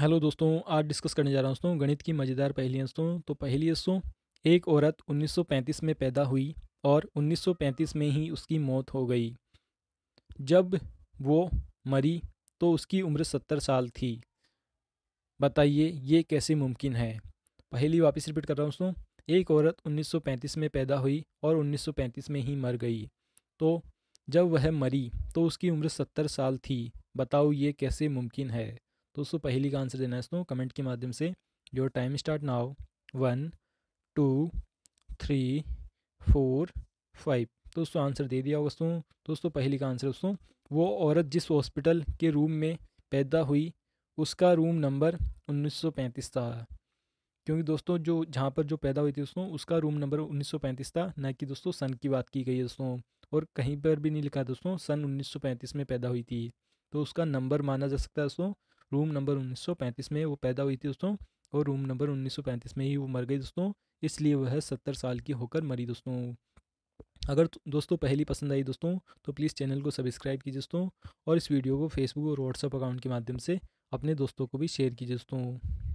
hello दोस्तों आज discuss करने जा रहा हूँ दोस्तों गणित की मज़ेदार पहली दोस्तों तो पहली दोस्तों एक औरत 1935 में पैदा हुई और 1935 में ही उसकी मौत हो गई जब वो मरी तो उसकी उम्र 70 साल थी बताइए ये कैसे मुमकिन है पहली वापस रिपीट कर रहा हूँ दोस्तों एक औरत 1935 में पैदा हुई और 1935 में ही मर गई तो जब वह मरी तो उसकी उम्र सत्तर साल थी बताओ ये कैसे मुमकिन है दोस्तों पहली का आंसर देना है दोस्तों कमेंट के माध्यम से your time start now one two three four five दोस्तों आंसर दे दिया दोस्तों दोस्तों पहली का आंसर दोस्तों वो औरत जिस हॉस्पिटल के रूम में पैदा हुई उसका रूम नंबर 1935 था क्योंकि दोस्तों जो जहाँ पर जो पैदा हुई थी दोस्तों उसका रूम नंबर 1935 था ना कि दोस्तों सन की बात की गई है दोस्तों और कहीं पर भी नहीं लिखा दोस्तों सन 1935 में पैदा हुई थी तो उसका नंबर माना जा सकता है दोस्तों रूम नंबर 1935 में वो पैदा हुई थी दोस्तों और रूम नंबर 1935 में ही वो मर गई दोस्तों इसलिए वह सत्तर साल की होकर मरी दोस्तों अगर तो दोस्तों पहली पसंद आई दोस्तों तो प्लीज़ चैनल को सब्सक्राइब कीजिए दोस्तों और इस वीडियो को फेसबुक और व्हाट्सअप अकाउंट के माध्यम से अपने दोस्तों को भी शेयर कीजिए दोस्तों